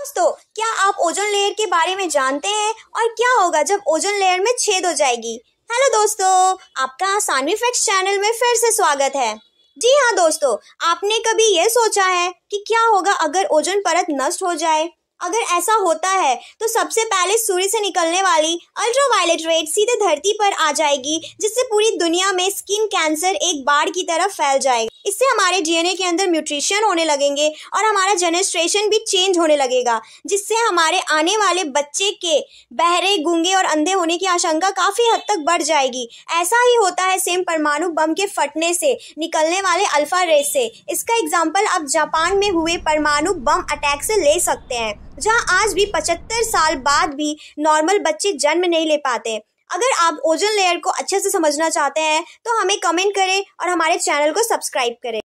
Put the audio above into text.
दोस्तों क्या आप ओजोन लेयर के बारे में जानते हैं और क्या होगा जब ओजोन लेयर में छेद हो जाएगी हेलो दोस्तों आपका सानवी फैक्ट चैनल में फिर से स्वागत है जी हाँ दोस्तों आपने कभी यह सोचा है कि क्या होगा अगर ओजोन परत नष्ट हो जाए अगर ऐसा होता है तो सबसे पहले सूर्य से निकलने वाली अल्ट्रावायलेट रेड सीधे धरती पर आ जाएगी जिससे पूरी दुनिया में स्किन कैंसर एक बाढ़ की तरह फैल जाएगा इससे हमारे डीएनए के अंदर म्यूट्रिशन होने लगेंगे और हमारा जनरेस्ट्रेशन भी चेंज होने लगेगा जिससे हमारे आने वाले बच्चे के बहरे गूंगे और अंधे होने की आशंका काफ़ी हद तक बढ़ जाएगी ऐसा ही होता है सेम परमाणु बम के फटने से निकलने वाले अल्फा रेस से इसका एग्जाम्पल आप जापान में हुए परमाणु बम अटैक से ले सकते हैं जहाँ आज भी पचहत्तर साल बाद भी नॉर्मल बच्चे जन्म नहीं ले पाते अगर आप ओजन लेयर को अच्छे से समझना चाहते हैं तो हमें कमेंट करें और हमारे चैनल को सब्सक्राइब करें